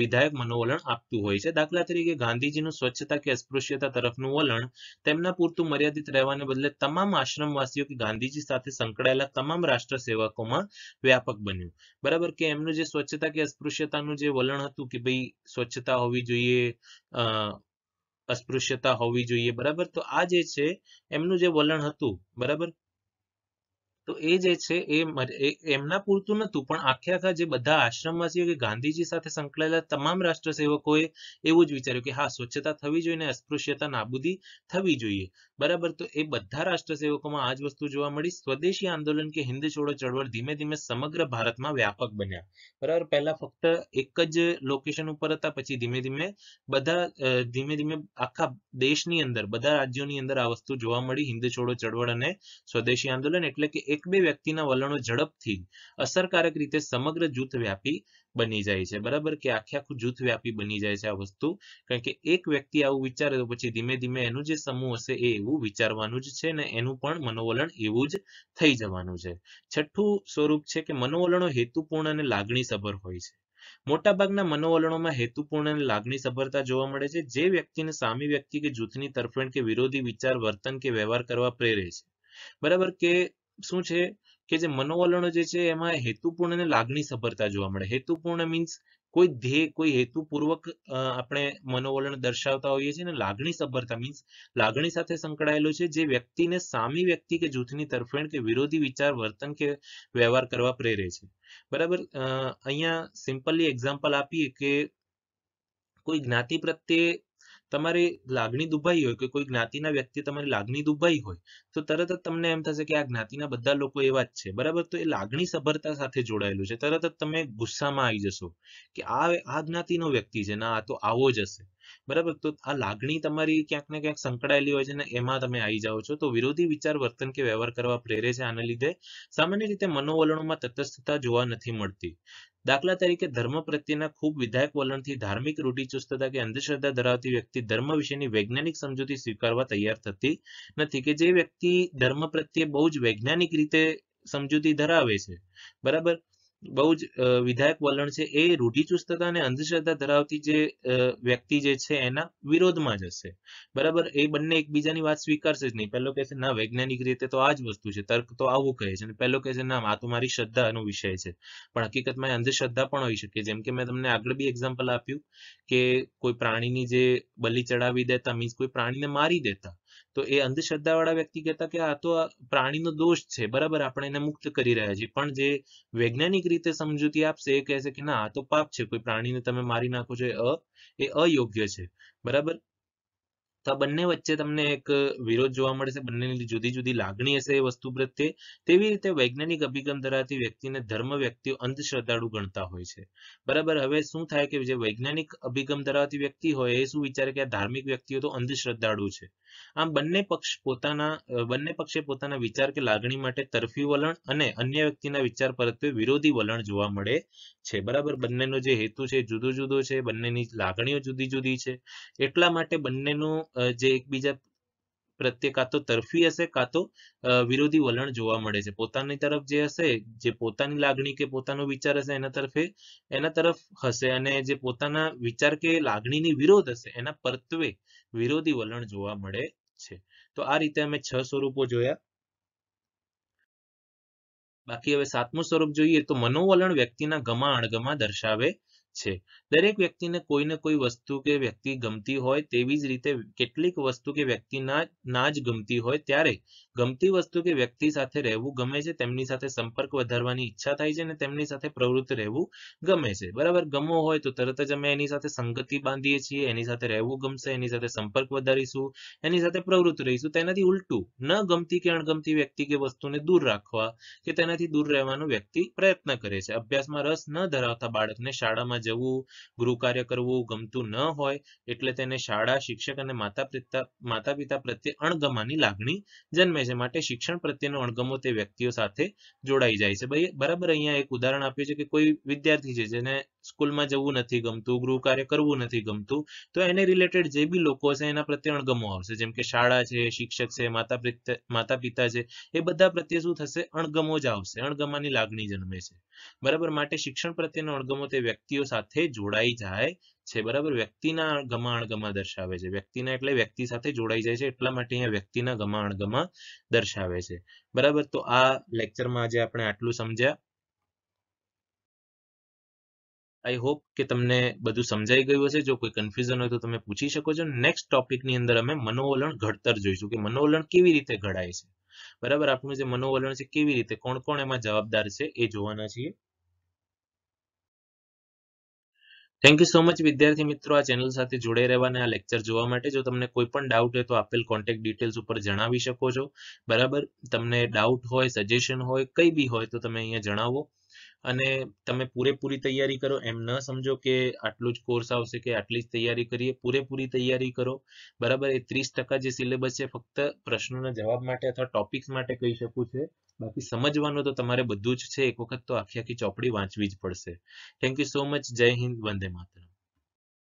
વિધાયક મનોવલણ આપતું હોય છે દાખલા તરીકે ગાંધીજીનું સ્વચ્છતા કે અસ્પૃશ્યતા તરફનું વલણ તેમના પૂરતું મર્યાદિત રહેવાને બદલે તમામ આશ્રમવાસીઓ કે ગાંધીજી સાથે સંકળાયેલા તમામ રાષ્ટ્ર સેવકોમાં વ્યાપક બન્યું બરાબર કે એમનું જે સ્વચ્છતા કે અસ્પૃશ્યતાનું જે વલણ હતું કે ભાઈ સ્વચ્છતા હોવી જોઈએ અસ્પૃશ્યતા હોવી જોઈએ બરાબર તો આ જે છે એમનું જે વલણ હતું બરાબર તો એ જે છે એ એમના પૂરતું નહોતું પણ આખે આખા જે બધા આશ્રમવાસીઓ કે ગાંધીજી સાથે સંકળાયેલા તમામ રાષ્ટ્રસેવકોએ એવું જ વિચાર્યું કે હા સ્વચ્છતા થવી જોઈએ અસ્પૃશ્યતા નાબૂદી થવી જોઈએ બરાબર તો એ બધા રાષ્ટ્રસેવકોમાં આ જ વસ્તુ જોવા મળી સ્વદેશી આંદોલન કે હિન્દ છોડો ચળવળ ધીમે ધીમે સમગ્ર ભારતમાં વ્યાપક બન્યા બરાબર પહેલા ફક્ત એક જ લોકેશન ઉપર હતા પછી ધીમે ધીમે બધા ધીમે ધીમે આખા દેશની અંદર બધા રાજ્યોની અંદર આ વસ્તુ જોવા મળી હિન્દ છોડો ચળવળ અને સ્વદેશી આંદોલન એટલે કે એક બે વ્યક્તિના વલણો ઝડપથી અસરકારક રીતે સમગ્ર જૂથ વ્યાપી બની જાય છે બરાબર કે આખે આખું જૂથ વ્યાપી બની જાય છે આ વસ્તુ કારણ કે એક વ્યક્તિ આવું વિચારે તો પછી ધીમે ધીમે એનું જે સમૂહ હશે એ એવું વિચારવાનું જ છે ને એનું પણ મનોવલણ એવું જ થઈ જવાનું છે છઠ્ઠું સ્વરૂપ છે કે મનોવલણો હેતુપૂર્ણ અને લાગણીસભર હોય છે મોટાભાગના મનોવલણોમાં હેતુપૂર્ણ અને લાગણી સભરતા જોવા મળે છે જે વ્યક્તિને સામી વ્યક્તિ કે જૂથની તરફેણ કે વિરોધી વિચાર વર્તન કે વ્યવહાર કરવા પ્રેરે છે બરાબર કે શું છે કે જે મનોવલણો જે છે એમાં હેતુપૂર્ણ અને લાગણી સભરતા જોવા મળે હેતુપૂર્ણ મીન્સ કોઈ ધ્યેય કોઈ હેતુપૂર્વક આપણે મનોવલણ દર્શાવતા હોઈએ છીએ અને લાગણી સભરતા મીન્સ લાગણી સાથે સંકળાયેલો છે જે વ્યક્તિને સામી વ્યક્તિ કે જૂથની તરફેણ કે વિરોધી વિચાર વર્તન કે વ્યવહાર કરવા પ્રેરે છે બરાબર અહીંયા સિમ્પલી એક્ઝામ્પલ આપીએ કે કોઈ જ્ઞાતિ પ્રત્યે તમારી લાગણી દુભાઈ હોય કે કોઈ જ્ઞાતિના વ્યક્તિ તમારી લાગણી દુભાઈ હોય તો તરત જ તમને એમ થશે કે આ જ્ઞાતિના બધા લોકો એવા જ છે બરાબર તો એ લાગણી સભરતા સાથે જોડાયેલું છે તરત જ તમે ગુસ્સામાં આવી જશો કે આ આ જ્ઞાતિનો વ્યક્તિ છે ને આ તો આવો જ હશે બરાબર તો આ લાગણી તમારી ક્યાંક ને ક્યાંક સંકળાયેલી હોય છે ને એમાં તમે આવી જાઓ છો તો વિરોધી વિચાર વર્તન કે વ્યવહાર કરવા પ્રેરે છે આને લીધે સામાન્ય રીતે મનોવલણોમાં તટસ્થતા જોવા નથી મળતી દાખલા તરીકે ધર્મ પ્રત્યેના ખૂબ વિધાયક વલણથી ધાર્મિક રૂઢિચુસ્તતા કે અંધશ્રદ્ધા ધરાવતી વ્યક્તિ ધર્મ વિશેની વૈજ્ઞાનિક સમજૂતી સ્વીકારવા તૈયાર થતી નથી કે જે વ્યક્તિ ધર્મ પ્રત્યે બહુ જ વૈજ્ઞાનિક રીતે સમજૂતી ધરાવે છે બરાબર બહુ જ વિધાયક વલણ છે એ રૂઢિચુસ્તતા અને અંધશ્રદ્ધા ધરાવતી જે વ્યક્તિ જે છે એના વિરોધમાં જશે બરાબર એ બંને એકબીજાની વાત સ્વીકારશે જ નહીં પહેલો કહેશે ના વૈજ્ઞાનિક રીતે તો આ જ વસ્તુ છે તર્ક તો આવું કહે છે અને પહેલો કહે છે ના આ તો મારી શ્રદ્ધાનો વિષય છે પણ હકીકતમાં એ અંધશ્રદ્ધા પણ હોઈ શકે જેમ કે મેં તમને આગળ બી એક્ઝામ્પલ આપ્યું કે કોઈ પ્રાણીની જે બલી ચડાવી દેતા મીન્સ કોઈ પ્રાણીને મારી દેતા તો એ અંધશ્રદ્ધા વાળા વ્યક્તિ કહેતા કે આ તો પ્રાણીનો દોષ છે બરાબર આપણે એને મુક્ત કરી રહ્યા છીએ પણ જે વૈજ્ઞાનિક રીતે સમજૂતી આપશે એ કહેશે કે ના આ તો પાપ છે કોઈ પ્રાણીને તમે મારી નાખો છો એ અ એ અયોગ્ય છે બરાબર તો આ બંને વચ્ચે તમને એક વિરોધ જોવા મળશે બંનેની જુદી જુદી લાગણી હશે એ વસ્તુ પ્રત્યે તેવી રીતે વૈજ્ઞાનિક અભિગમ ધરાવતી વ્યક્તિને ધર્મ વ્યક્તિઓ અંધશ્રદ્ધાળુ ગણતા હોય છે બરાબર હવે શું થાય કે જે વૈજ્ઞાનિક અભિગમ ધરાવતી વ્યક્તિ હોય એ શું વિચારે કે આ ધાર્મિક વ્યક્તિઓ તો અંધશ્રદ્ધાળુ છે આમ બંને પક્ષ પોતાના બંને પક્ષે પોતાના વિચાર કે લાગણી માટે તરફી વલણ અને અન્ય વ્યક્તિના વિચાર પરત્વે વિરોધી વલણ જોવા મળે છે બરાબર બંનેનો જે હેતુ છે જુદો જુદો છે બંનેની લાગણીઓ જુદી જુદી છે એટલા માટે બંનેનું જે એકબીજા પ્રત્યે કાં તો તરફી હશે કાં તો વિરોધી વલણ જોવા મળે છે પોતાની તરફ જે હશે જે પોતાની લાગણી કે પોતાનો વિચાર હશે એના તરફે એના તરફ હશે અને જે પોતાના વિચાર કે લાગણીની વિરોધ હશે એના પરત્વે વિરોધી વલણ જોવા મળે છે તો આ રીતે અમે છ સ્વરૂપો જોયા બાકી હવે સાતમું સ્વરૂપ જોઈએ તો મનોવલણ વ્યક્તિના ગમા અણગમા દર્શાવે છે દરેક વ્યક્તિને કોઈને કોઈ વસ્તુ કે વ્યક્તિ ગમતી હોય તેવી જ રીતે કેટલીક વસ્તુ કે વ્યક્તિ ના જ ગમતી હોય ત્યારે ગમતી વસ્તુ કે વ્યક્તિ સાથે રહેવું ગમે છે તેમની સાથે સંપર્ક વધારવાની ઈચ્છા થાય છે અને તેમની સાથે પ્રવૃત્ત રહેવું ગમે છે બરાબર ગમો હોય તો તરત જ અમે એની સાથે સંગતિ બાંધીએ છીએ એની સાથે રહેવું ગમશે એની સાથે સંપર્ક વધારીશું એની સાથે પ્રવૃત્ત રહીશું તેનાથી ઉલટું ન ગમતી કે અણગમતી વ્યક્તિ કે વસ્તુને દૂર રાખવા કે તેનાથી દૂર રહેવાનો વ્યક્તિ પ્રયત્ન કરે છે અભ્યાસમાં રસ ન ધરાવતા બાળકને શાળામાં જવું ગૃહ કાર્ય કરવું ગમતું ન હોય એટલે તેને શાળા શિક્ષક અને માતા પિતા માતા પિતા પ્રત્યે અણગમાની લાગણી જન્મે છે માટે શિક્ષણ પ્રત્યેનો અણગમો તે વ્યક્તિઓ સાથે જોડાઈ જાય છે બરાબર અહીંયા એક ઉદાહરણ આપ્યું છે કે કોઈ વિદ્યાર્થી છે જેને school જવું નથી ગમતું ગૃહ કાર્ય કરવું નથી ગમતું તો એને related જે બી લોકો હશે એના પ્રત્યે અણગમો આવશે જેમ કે શાળા છે શિક્ષક છે માતા પિતા છે એ બધા પ્રત્યે શું થશે અણગમો જ આવશે અણગમાની લાગણી જન્મે છે બરાબર માટે શિક્ષણ પ્રત્યેનો અણગમો તે વ્યક્તિઓ સાથે જોડાઈ જાય છે બરાબર વ્યક્તિના ગમા અણગમા દર્શાવે છે વ્યક્તિના એટલે વ્યક્તિ સાથે જોડાઈ જાય છે એટલા માટે અહીંયા વ્યક્તિના ગમા અણગમા દર્શાવે છે બરાબર તો આ લેક્ચરમાં આજે આપણે આટલું સમજ્યા આઈ હોપ કે તમને બધું સમજાઈ ગયું હશે જો કોઈ કન્ફ્યુઝન હોય તો તમે પૂછી શકો છો નેક્સ્ટ ટોપિકની અંદર અમે મનોવલણ ઘડતર જોઈશું કે મનોવલણ કેવી રીતે ઘડાય છે બરાબર આપણું જે મનોવલણ છે કેવી રીતે કોણ કોણ એમાં જવાબદાર છે એ જોવાના છીએ થેન્ક યુ સો મચ વિદ્યાર્થી મિત્રો આ ચેનલ સાથે જોડાઈ રહેવાને આ લેક્ચર જોવા માટે જો તમને કોઈ પણ ડાઉટ હોય તો આપેલ કોન્ટેક્ટ ડિટેલ્સ ઉપર જણાવી શકો છો બરાબર તમને ડાઉટ હોય સજેશન હોય કંઈ બી હોય તો તમે અહીંયા જણાવો અને તમે પૂરેપૂરી તૈયારી કરો એમ ન સમજો કે આટલું જ કોર્સ આવશે કે આટલી જ તૈયારી કરીએ પૂરેપૂરી તૈયારી કરો બરાબર એ ત્રીસ ટકા જે સિલેબસ છે ફક્ત પ્રશ્નોના જવાબ માટે અથવા ટોપિક્સ માટે કહી શકું છે બાકી સમજવાનું તો તમારે બધું જ છે એક વખત તો આખી આખી ચોપડી વાંચવી જ પડશે થેન્ક યુ સો મચ જય હિન્દ વંદે માતરમ